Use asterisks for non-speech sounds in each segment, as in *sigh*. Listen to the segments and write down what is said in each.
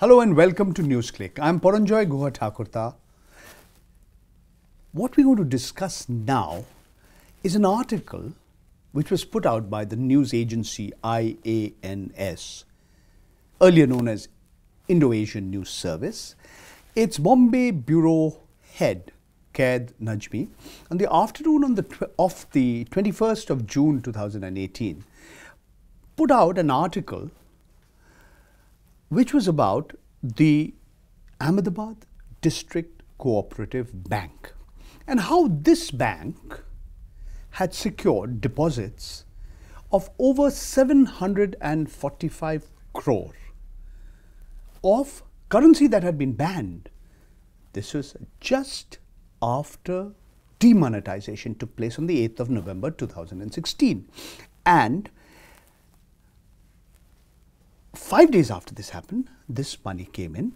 Hello and welcome to NewsClick. I'm Paranjoy Guha Thakurta. What we're going to discuss now is an article which was put out by the news agency IANS, earlier known as Indo-Asian News Service. It's Bombay Bureau head, Kaid Najmi, on the afternoon on the of the 21st of June 2018, put out an article which was about the Ahmedabad District Cooperative Bank and how this bank had secured deposits of over 745 crore of currency that had been banned. This was just after demonetization took place on the 8th of November 2016. And five days after this happened, this money came in.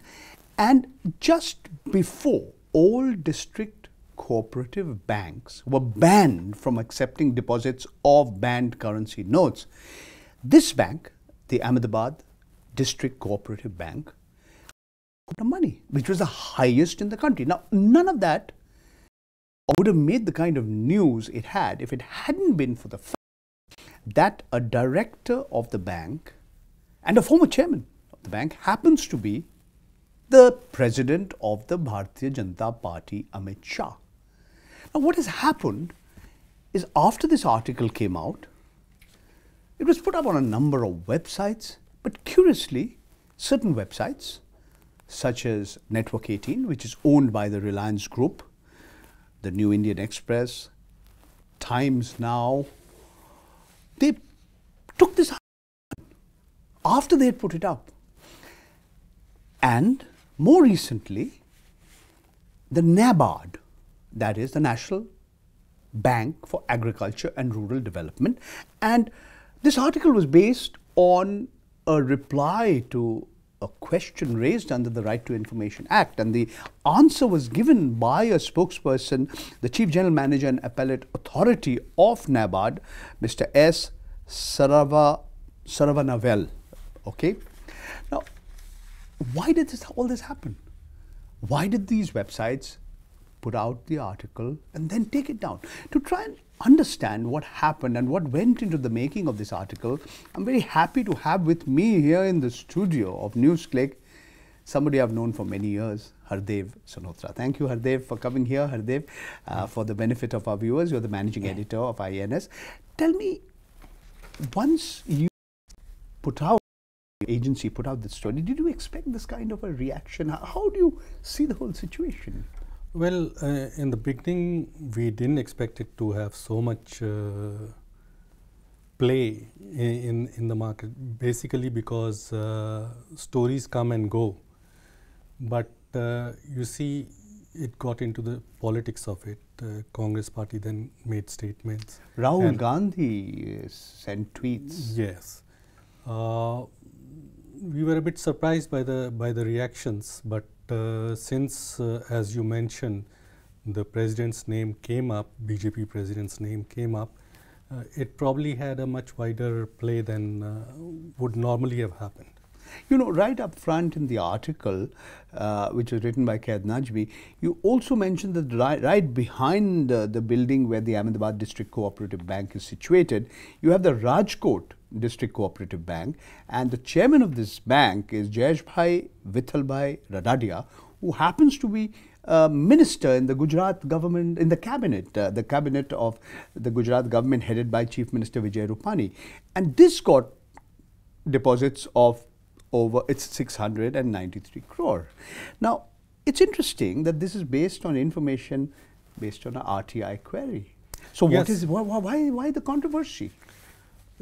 And just before all district cooperative banks were banned from accepting deposits of banned currency notes, this bank, the Ahmedabad District Cooperative Bank, the money, which was the highest in the country. Now, none of that would have made the kind of news it had if it hadn't been for the fact that a director of the bank and a former chairman of the bank happens to be the president of the Bharatiya Janata Party, Amit Shah. Now, what has happened is after this article came out, it was put up on a number of websites, but curiously, certain websites, such as Network 18, which is owned by the Reliance Group, the New Indian Express, Times Now, they took this after they had put it up. And more recently, the NABARD, that is the National Bank for Agriculture and Rural Development. And this article was based on a reply to a question raised under the Right to Information Act, and the answer was given by a spokesperson, the Chief General Manager and Appellate Authority of NABARD, Mr. S. Sarava, Saravanavel. Okay. Now, why did this, all this happen? Why did these websites put out the article and then take it down? To try and understand what happened and what went into the making of this article, I'm very happy to have with me here in the studio of NewsClick somebody I've known for many years, Hardev Sunotra. Thank you, Hardev, for coming here. Hardev, uh, for the benefit of our viewers, you're the managing yeah. editor of INS. Tell me, once you put out agency put out this story. Did you expect this kind of a reaction? How do you see the whole situation? Well, uh, in the beginning, we didn't expect it to have so much uh, play in, in the market, basically because uh, stories come and go. But uh, you see, it got into the politics of it. The uh, Congress party then made statements. Rahul Gandhi uh, sent tweets. Yes. Uh, we were a bit surprised by the by the reactions, but uh, since, uh, as you mentioned, the president's name came up, BJP president's name came up, uh, it probably had a much wider play than uh, would normally have happened. You know, right up front in the article, uh, which was written by Kaid Najmi, you also mentioned that right, right behind uh, the building where the Ahmedabad District Cooperative Bank is situated, you have the Rajkot District Cooperative Bank. And the chairman of this bank is Jayeshbhai Vithalbhai Radadia, who happens to be a minister in the Gujarat government, in the cabinet, uh, the cabinet of the Gujarat government headed by Chief Minister Vijay Rupani. And this got deposits of over it's 693 crore. Now, it's interesting that this is based on information based on an RTI query. So yes. what is why, why why the controversy?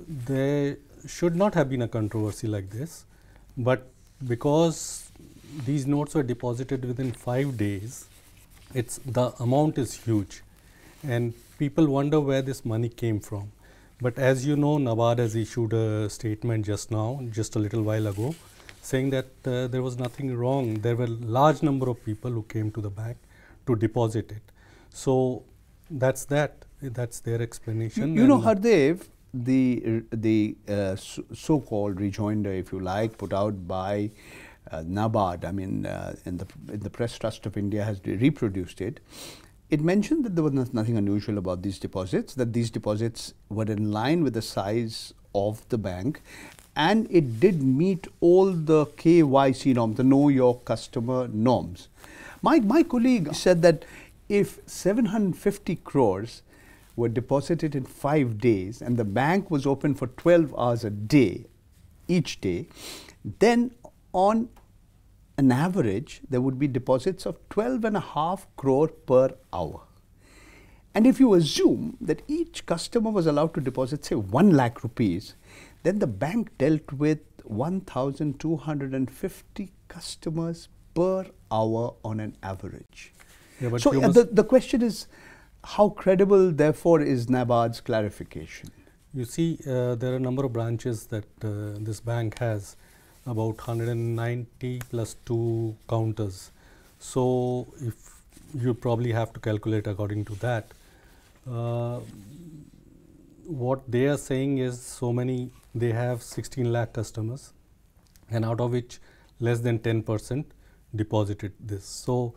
there should not have been a controversy like this, but because these notes were deposited within five days, it's the amount is huge, and people wonder where this money came from. But as you know, NABARD has issued a statement just now, just a little while ago, saying that uh, there was nothing wrong. There were large number of people who came to the bank to deposit it. So that's that. That's their explanation. You, you know, Hardev, the the uh, so-called rejoinder, if you like, put out by uh, NABARD, I mean, uh, in the in the Press Trust of India has reproduced it. It mentioned that there was nothing unusual about these deposits, that these deposits were in line with the size of the bank, and it did meet all the KYC norms, the Know Your Customer norms. My my colleague said that if 750 crores were deposited in five days, and the bank was open for 12 hours a day, each day, then on an average, there would be deposits of 12 and a half crore per hour. And if you assume that each customer was allowed to deposit, say, 1 lakh rupees, then the bank dealt with 1,250 customers per hour on an average. Yeah, so uh, the, the question is, how credible, therefore, is Nabard's clarification? You see, uh, there are a number of branches that uh, this bank has, about 190 plus two counters. So, if you probably have to calculate according to that, uh, what they are saying is so many, they have 16 lakh customers, and out of which less than 10 percent deposited this. So,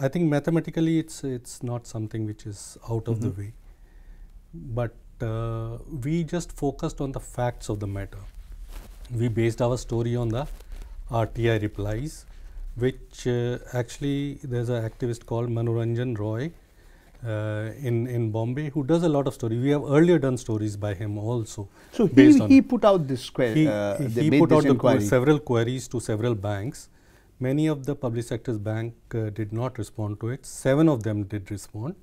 I think mathematically it's it's not something which is out of mm -hmm. the mm-hmm. way, but uh, we just focused on the facts of the matter. We based our story on the RTI replies, which uh, actually there's an activist called Manoranjan Roy uh, in in Bombay who does a lot of stories. We have earlier done stories by him also. So he, he put out this uh, query. He, he put out several queries to several banks Many of the public sector's bank uh, did not respond to it. Seven of them did respond.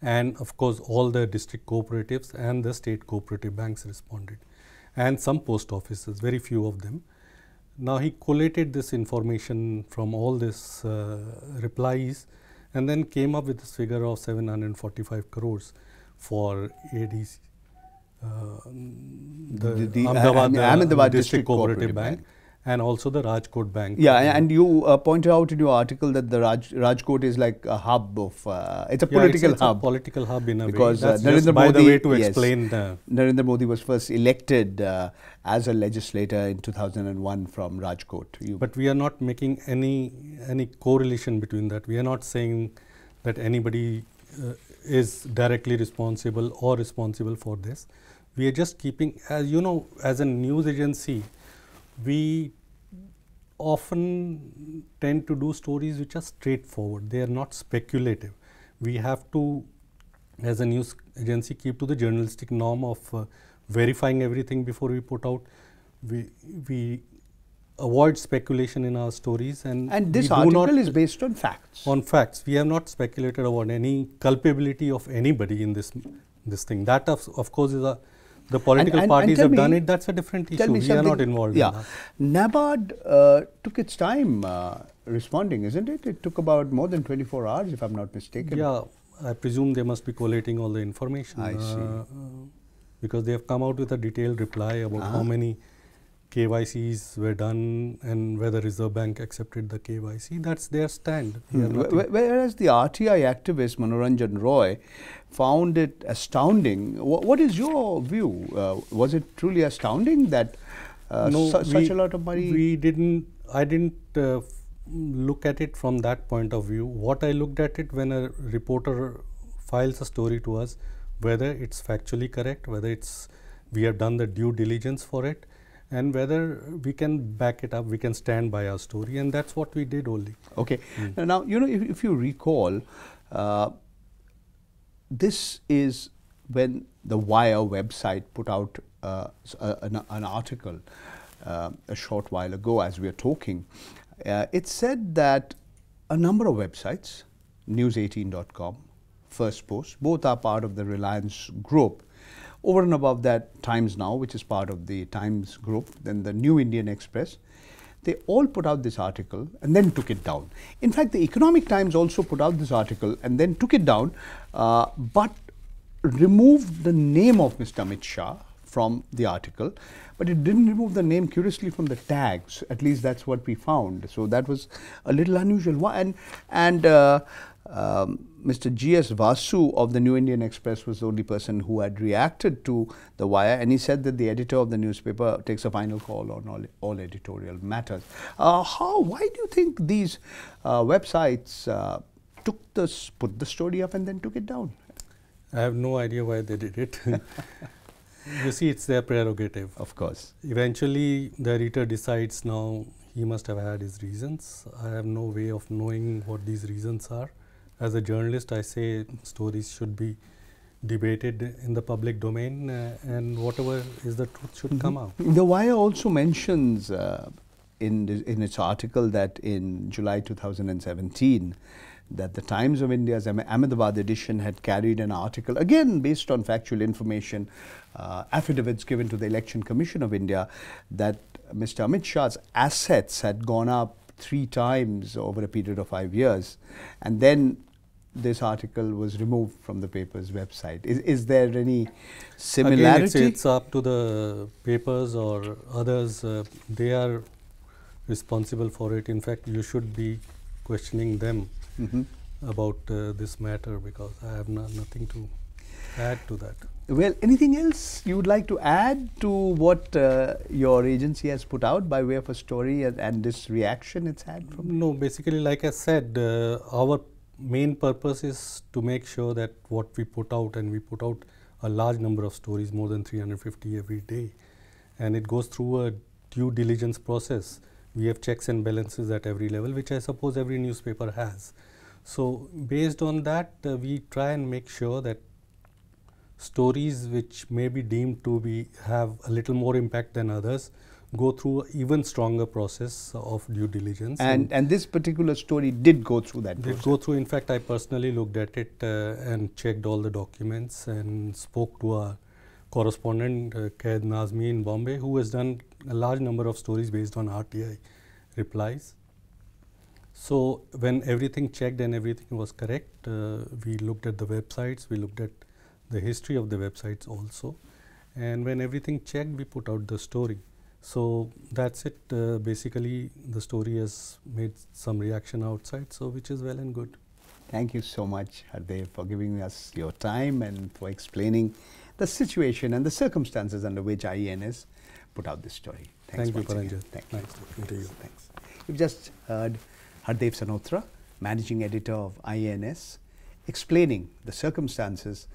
And of course, all the district cooperatives and the state cooperative banks responded. And some post offices, very few of them. Now he collated this information from all these uh, replies and then came up with this figure of 745 crores for ADC, uh, the, the, the Ahmedabad, uh, Ahmedabad, District, District Cooperative, Cooperative Bank. Bank and also the Rajkot Bank. Yeah, and you uh, pointed out in your article that the Raj, Rajkot is like a hub of, uh, it's a yeah, political it's, it's hub. A political hub in a because, way. Because uh, Narendra by the way to yes, explain. The Narendra Modi was first elected uh, as a legislator in 2001 from Rajkot. You but we are not making any any correlation between that. We are not saying that anybody uh, is directly responsible or responsible for this. We are just keeping, as you know, as a news agency, we often tend to do stories which are straightforward, they are not speculative. We have to, as a news agency, keep to the journalistic norm of uh, verifying everything before we put out. We, we avoid speculation in our stories and and this article is based on facts on facts we have not speculated about any culpability of anybody in this this thing that of, of course is a the political and, and, parties and have me, done it. That's a different issue. We are not involved. Yeah, in NABARD uh, took its time uh, responding, isn't it? It took about more than 24 hours, if I'm not mistaken. Yeah, I presume they must be collating all the information. I uh, see. because they have come out with a detailed reply about ah. how many KYCs were done and whether Reserve Bank accepted the KYC. That's their stand. Mm. Whereas the RTI activist Manoranjan Roy found it astounding. what is your view? Uh, was it truly astounding that uh, no, su we, such a lot of money? We didn't. I didn't. Uh, look at it from that point of view what i looked at it when a reporter files a story to us whether it's factually correct whether it's we have done the due diligence for it and whether we can back it up, we can stand by our story, and that's what we did only. Okay. Mm. Now, you know, if, if you recall, uh, this is when the Wire website put out uh, an, an, article uh, a short while ago as we are talking. Uh, it said that a number of websites, news18.com, First Post, both are part of the Reliance group, over and above that Times Now, which is part of the Times group, then the New Indian Express, they all put out this article and then took it down. In fact, the Economic Times also put out this article and then took it down, uh, but removed the name of Mr. Amit Shah, from the article, but it didn't remove the name curiously from the tags. At least that's what we found. So that was a little unusual. And and uh, um, Mr. G.S. Vasu of the New Indian Express was the only person who had reacted to the wire, and he said that the editor of the newspaper takes a final call on all, all editorial matters. Uh, how? Why do you think these uh, websites uh, took this, put the story up, and then took it down? I have no idea why they did it. *laughs* you see, it's their prerogative. Of course. Eventually, the editor decides now he must have had his reasons. I have no way of knowing what these reasons are. As a journalist, I say stories should be debated in the public domain uh, and whatever is the truth should mm -hmm. come mm-hmm. out. The Wire also mentions uh, in, in its article that in July 2017, that the Times of India's Ahmedabad edition had carried an article, again based on factual information, uh, affidavits given to the Election Commission of India, that Mr. Amit Shah's assets had gone up three times over a period of five years. And then this article was removed from the paper's website. Is, is there any similarity? Again, it's, it's up to the papers or others. Uh, they are responsible for it. In fact, you should be questioning them mm-hmm. about uh, this matter because I have no, nothing to add to that. Well, anything else you would like to add to what uh, your agency has put out by way of a story and, and this reaction it's had from? No, basically, like I said, uh, our main purpose is to make sure that what we put out, and we put out a large number of stories, more than 350 every day, and it goes through a due diligence process we have checks and balances at every level, which I suppose every newspaper has. So, based on that, uh, we try and make sure that stories which may be deemed to be have a little more impact than others go through even stronger process of due diligence. And, and, and this particular story did go through that did process. go through. In fact, I personally looked at it uh, and checked all the documents and spoke to our correspondent, uh, Kaid Nazmi in Bombay, who has done a large number of stories based on RTI replies. So when everything checked and everything was correct, uh, we looked at the websites, we looked at the history of the websites also. And when everything checked, we put out the story. So that's it. Uh, basically, the story has made some reaction outside, so which is well and good. Thank you so much, Hardev, for giving us your time and for explaining the situation and the circumstances under which IEN is put out this story. Thanks Thank you, Paranjit. Thank nice you. Thanks. Thanks. You've just heard Hardev Sanotra, managing editor of INS, explaining the circumstances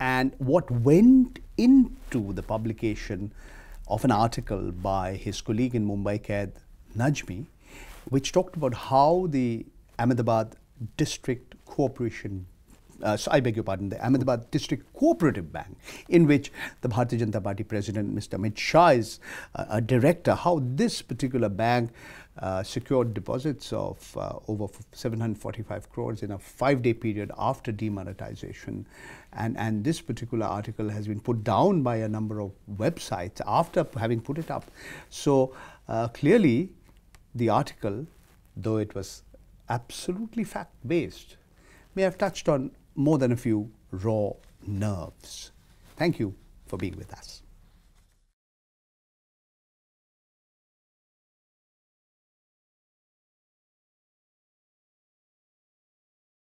and what went into the publication of an article by his colleague in Mumbai, Kaid Najmi, which talked about how the Ahmedabad District Cooperation uh, so I beg your pardon, the Ahmedabad District Cooperative Bank, in which the Bharatiya Janata Party President, Mr. Amit Shah, is uh, a director, how this particular bank uh, secured deposits of uh, over 745 crores in a five-day period after demonetization. And, and this particular article has been put down by a number of websites after having put it up. So uh, clearly, the article, though it was absolutely fact-based, may have touched on more than a few raw nerves. Thank you for being with us.